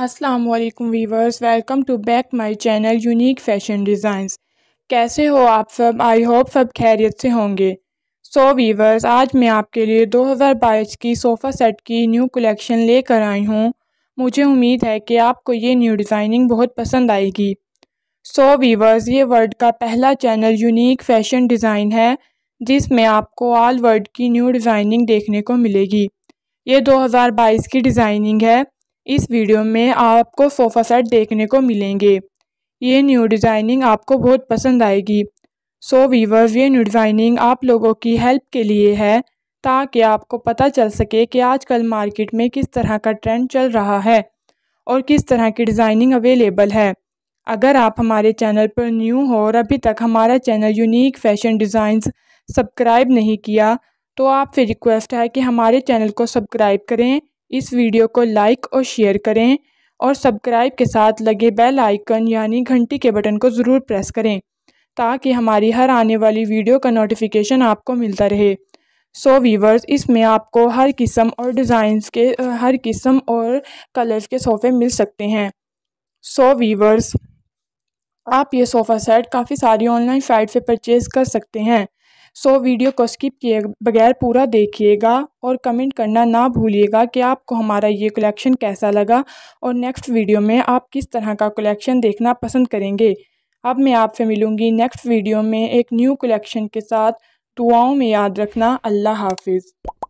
अस्सलाम वालेकुम viewers welcome to back my channel unique fashion designs कैसे हो आप सब आई होप सब खैरियत से होंगे सो so, वीवर्स आज मैं आपके लिए 2022 की सोफ़ा सेट की न्यू कलेक्शन लेकर आई हूँ मुझे उम्मीद है कि आपको ये न्यू डिज़ाइनिंग बहुत पसंद आएगी सो so, वीवर्स ये वर्ल्ड का पहला चैनल यूनिक फैशन डिज़ाइन है जिसमें आपको ऑल वर्ल्ड की न्यू डिज़ाइनिंग देखने को मिलेगी ये 2022 की डिज़ाइनिंग है इस वीडियो में आपको सोफ़ा सेट देखने को मिलेंगे ये न्यू डिज़ाइनिंग आपको बहुत पसंद आएगी सो so वीवर्स ये न्यू डिज़ाइनिंग आप लोगों की हेल्प के लिए है ताकि आपको पता चल सके कि आजकल मार्केट में किस तरह का ट्रेंड चल रहा है और किस तरह की डिज़ाइनिंग अवेलेबल है अगर आप हमारे चैनल पर न्यू हो और अभी तक हमारा channel unique fashion designs subscribe नहीं किया तो आपसे रिक्वेस्ट है कि हमारे चैनल को सब्सक्राइब करें इस वीडियो को लाइक और शेयर करें और सब्सक्राइब के साथ लगे बेल आइकन यानी घंटी के बटन को ज़रूर प्रेस करें ताकि हमारी हर आने वाली वीडियो का नोटिफिकेशन आपको मिलता रहे सो so वीवर्स इसमें आपको हर किस्म और डिज़ाइंस के हर किस्म और कलर्स के सोफ़े मिल सकते हैं सो so वीवर्स आप ये सोफ़ा सेट काफ़ी सारी ऑनलाइन साइट से परचेज़ कर सकते हैं सो वीडियो को स्किप किए बगैर पूरा देखिएगा और कमेंट करना ना भूलिएगा कि आपको हमारा ये कलेक्शन कैसा लगा और नेक्स्ट वीडियो में आप किस तरह का कलेक्शन देखना पसंद करेंगे अब मैं आपसे मिलूँगी नेक्स्ट वीडियो में एक न्यू कलेक्शन के साथ दुआओं में याद रखना अल्लाह हाफिज़